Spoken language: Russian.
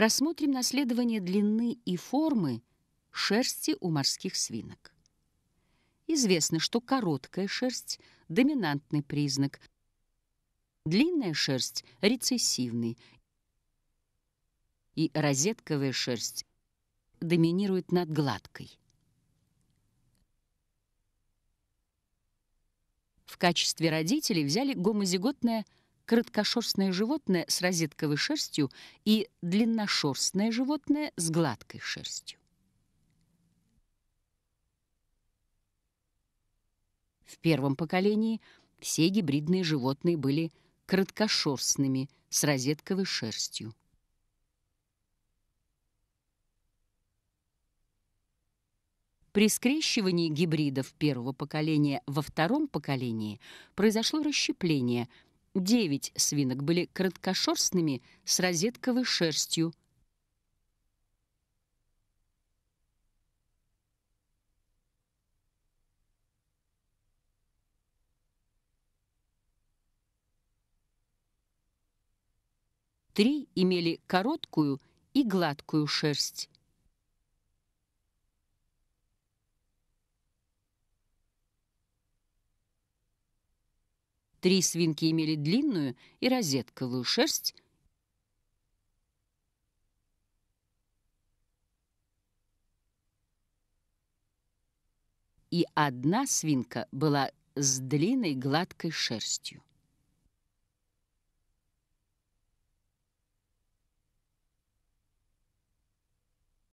рассмотрим наследование длины и формы шерсти у морских свинок. Известно, что короткая шерсть – доминантный признак, длинная шерсть – рецессивный, и розетковая шерсть доминирует над гладкой. В качестве родителей взяли гомозиготное – краткошерстное животное с розетковой шерстью и длинношерстное животное с гладкой шерстью. В первом поколении все гибридные животные были краткошерстными с розетковой шерстью. При скрещивании гибридов первого поколения во втором поколении произошло расщепление – Девять свинок были краткошерстными с розетковой шерстью, Три имели короткую и гладкую шерсть. Три свинки имели длинную и розетковую шерсть, и одна свинка была с длинной гладкой шерстью.